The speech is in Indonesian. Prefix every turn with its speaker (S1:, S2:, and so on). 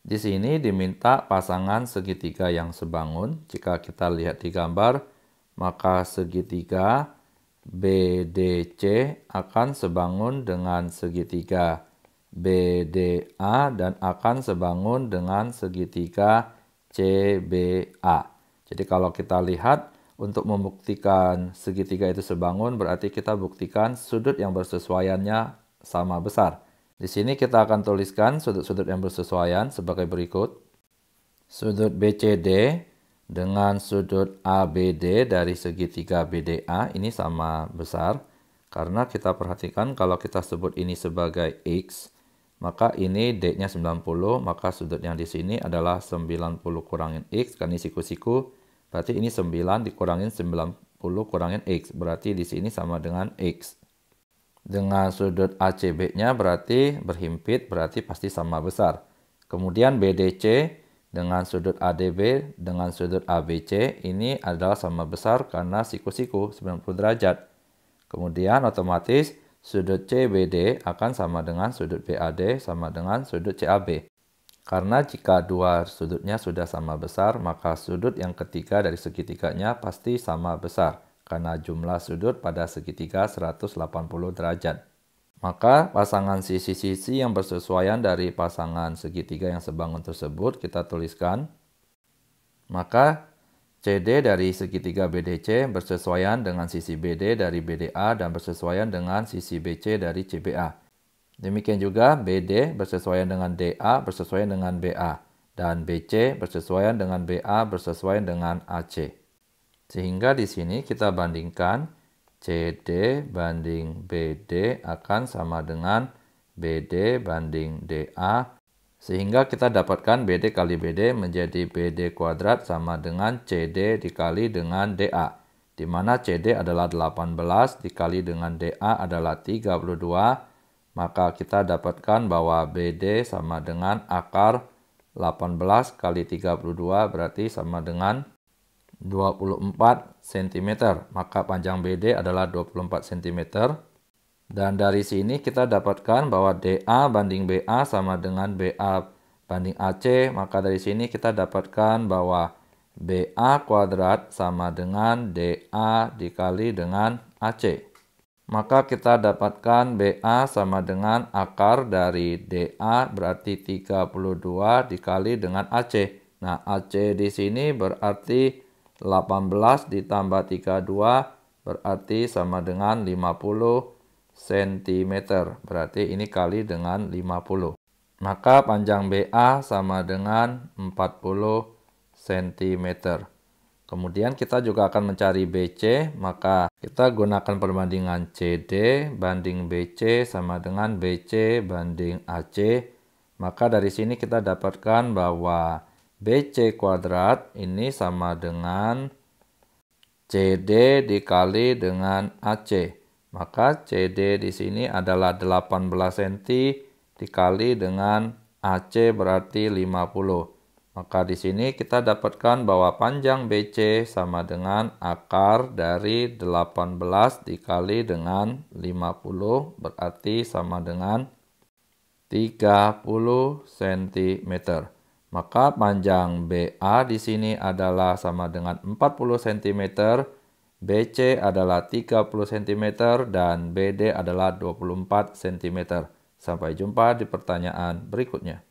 S1: Di sini diminta pasangan segitiga yang sebangun. Jika kita lihat di gambar, maka segitiga BDC akan sebangun dengan segitiga BDA dan akan sebangun dengan segitiga CBA. Jadi kalau kita lihat untuk membuktikan segitiga itu sebangun berarti kita buktikan sudut yang bersesuaiannya sama besar. Di sini kita akan tuliskan sudut-sudut yang bersesuaian sebagai berikut. Sudut BCD dengan sudut ABD dari segitiga BDA ini sama besar. Karena kita perhatikan kalau kita sebut ini sebagai X, maka ini D-nya 90, maka sudut yang di sini adalah 90 kurangin X, karena ini siku-siku, berarti ini 9 dikurangin 90 kurangin X, berarti di sini sama dengan X dengan sudut ACB-nya berarti berhimpit berarti pasti sama besar. Kemudian BDC dengan sudut ADB dengan sudut ABC ini adalah sama besar karena siku-siku 90 derajat. Kemudian otomatis sudut CBD akan sama dengan sudut BAD sama dengan sudut CAB. Karena jika dua sudutnya sudah sama besar, maka sudut yang ketiga dari segitiganya pasti sama besar karena jumlah sudut pada segitiga 180 derajat. Maka pasangan sisi-sisi yang bersesuaian dari pasangan segitiga yang sebangun tersebut kita tuliskan. Maka CD dari segitiga BDC bersesuaian dengan sisi BD dari BDA dan bersesuaian dengan sisi BC dari CBA. Demikian juga BD bersesuaian dengan DA bersesuaian dengan BA dan BC bersesuaian dengan BA bersesuaian dengan AC. Sehingga di sini kita bandingkan CD banding BD akan sama dengan BD banding DA sehingga kita dapatkan BD kali BD menjadi BD kuadrat sama dengan CD dikali dengan DA, di mana CD adalah 18 dikali dengan DA adalah 32, maka kita dapatkan bahwa BD sama dengan akar 18 kali 32 berarti sama dengan 24 cm, maka panjang BD adalah 24 cm. Dan dari sini kita dapatkan bahwa DA banding BA sama dengan BA banding AC, maka dari sini kita dapatkan bahwa BA kuadrat sama dengan DA dikali dengan AC. Maka kita dapatkan BA sama dengan akar dari DA berarti 32 dikali dengan AC. Nah, AC di sini berarti 18 ditambah 32 berarti sama dengan 50 cm. Berarti ini kali dengan 50. Maka panjang BA sama dengan 40 cm. Kemudian kita juga akan mencari BC, maka kita gunakan perbandingan CD banding BC sama dengan BC banding AC. Maka dari sini kita dapatkan bahwa BC kuadrat ini sama dengan CD dikali dengan AC. Maka CD di sini adalah 18 cm dikali dengan AC berarti 50. Maka di sini kita dapatkan bahwa panjang BC sama dengan akar dari 18 dikali dengan 50 berarti sama dengan 30 cm. Maka panjang BA di sini adalah sama dengan 40 cm, BC adalah 30 cm, dan BD adalah 24 cm. Sampai jumpa di pertanyaan berikutnya.